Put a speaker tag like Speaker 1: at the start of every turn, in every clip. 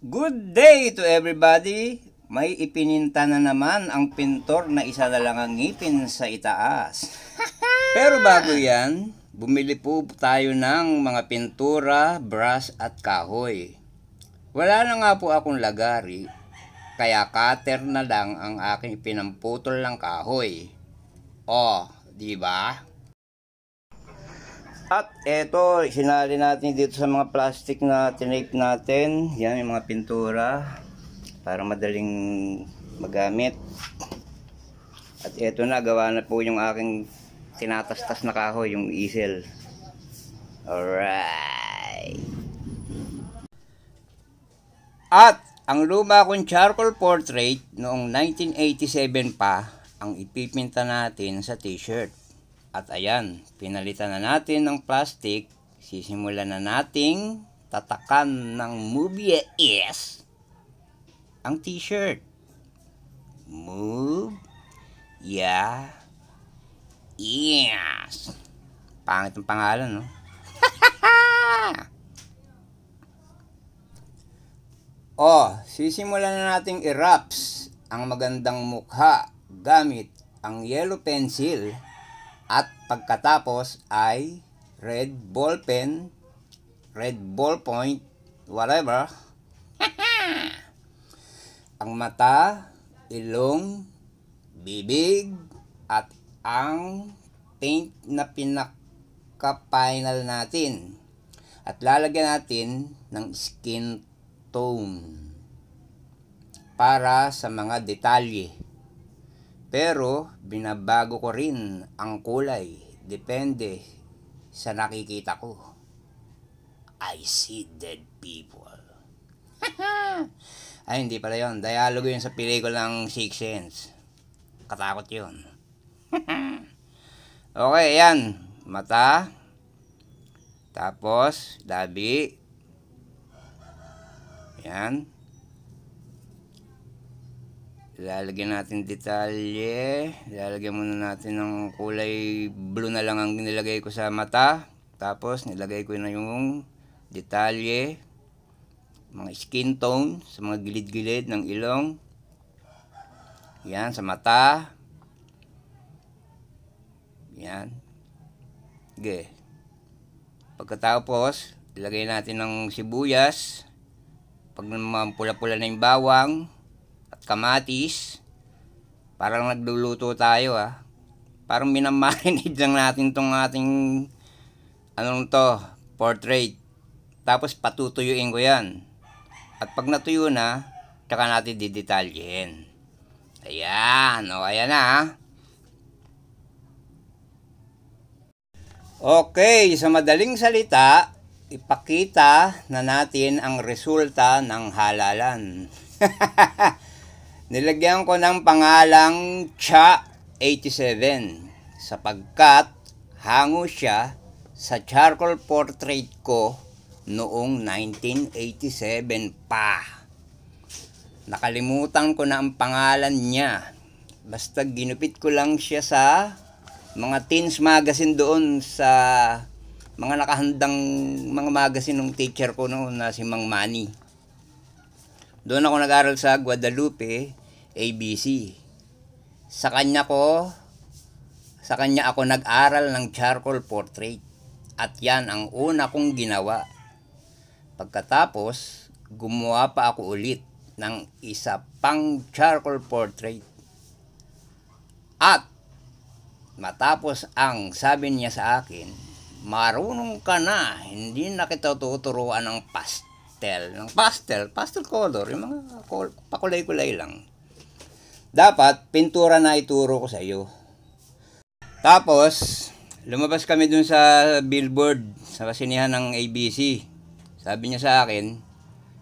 Speaker 1: Good day to everybody! May ipininta na naman ang pintor na isa na lang ang ngipin sa itaas. Pero bago yan, bumili po tayo ng mga pintura, brush at kahoy. Wala na nga po akong lagari, kaya cutter na lang ang aking pinamputol ng kahoy. Oh, di ba? At ito, sinali natin dito sa mga plastic na tinape natin. Yan, yung mga pintura. Para madaling magamit. At ito na, gawa na po yung aking tinatastas na kahoy, yung easel. Alright. At ang luma kong charcoal portrait noong 1987 pa ang ipipinta natin sa t-shirt. At ayan, pinalitan na natin ng plastic. Sisimulan na nating tatakan ng movie is ang t-shirt. Move, yeah, yes. Pangit ang pangalan, no? oh, sisimulan na nating i-wraps ang magandang mukha gamit ang yellow pencil at pagkatapos ay red ball pen, red ball point, whatever. ang mata, ilong, bibig, at ang paint na pinaka-final natin. At lalagyan natin ng skin tone para sa mga detalye. Pero binabago ko rin ang kulay. Depende sa nakikita ko. I see dead people. Ay, hindi pala yon Dialogo yun sa ng Six Sense. Katakot yun. okay, yan. Mata. Tapos, labi. Yan. Lalagyan natin detalye. Lalagyan muna natin ng kulay blue na lang ang nilagay ko sa mata. Tapos nilagay ko na yung detalye. Mga skin tone sa mga gilid-gilid ng ilong. Yan, sa mata. Yan. Sige. Pagkatapos, ilagay natin ng sibuyas. Pag pula-pula na yung bawang, at kamatis. Parang nagluluto tayo ha. Ah. Parang minamarinate lang natin tong ating anong to, portrait. Tapos patutuyuin ko yan. At pag natuyo na, tsaka natin didetalyin. Ayan, o ayan na ah. Okay, sa madaling salita, ipakita na natin ang resulta ng halalan. Nilagyan ko ng pangalang Cha 87 sapagkat hango siya sa charcoal portrait ko noong 1987 pa. Nakalimutan ko na ang pangalan niya. Basta ginupit ko lang siya sa mga teens magazine doon sa mga nakahandang mga magazine ng teacher ko noon na si Mang Manny. Doon ako nag-aral sa Guadalupe ABC. Sa kanya ko, sa kanya ako nag-aral ng charcoal portrait at yan ang una kong ginawa. Pagkatapos, gumawa pa ako ulit ng isa pang charcoal portrait. At matapos ang sabi niya sa akin, marunong ka na, hindi na kita tuturuan ng pastel. Ng pastel, pastel color, yung mga pakulay-kulay lang. Dapat, pintura na ituro ko sa iyo. Tapos, lumabas kami dun sa billboard, sa kasinihan ng ABC. Sabi niya sa akin,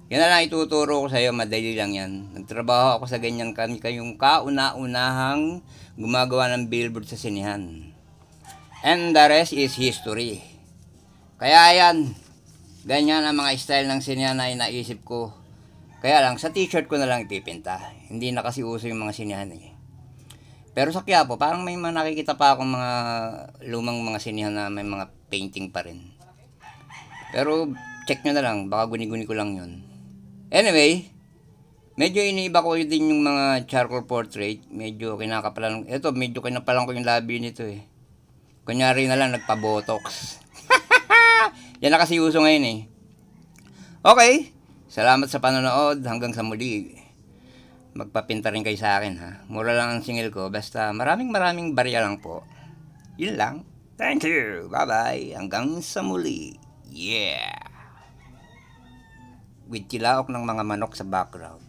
Speaker 1: yan na lang ituturo ko sa iyo, madali lang yan. Nagtrabaho ako sa ganyan kami kayong kauna-unahang gumagawa ng billboard sa sinihan. And the rest is history. Kaya yan, ganyan ang mga style ng sinihan na inaisip ko kaya lang, sa t-shirt ko na lang ipipinta. Hindi na kasi uso yung mga sinihan eh. Pero sa Quiapo, parang may mga nakikita pa akong mga lumang mga sinihan na may mga painting pa rin. Pero check nyo na lang, baka guni-guni ko lang yun. Anyway, medyo iniiba ko din yung mga charcoal portrait. Medyo kinakapalan. Ito, medyo kinapalan ko yung labi nito eh. Kunyari na lang, nagpa-botox. Yan na kasi uso ngayon eh. Okay, Salamat sa panonood. Hanggang sa muli. Magpapinta rin kayo sa akin ha. Mura lang ang singil ko. Basta maraming maraming barya lang po. Yun lang. Thank you. Bye-bye. Hanggang sa muli. Yeah. With kilaok ng mga manok sa background.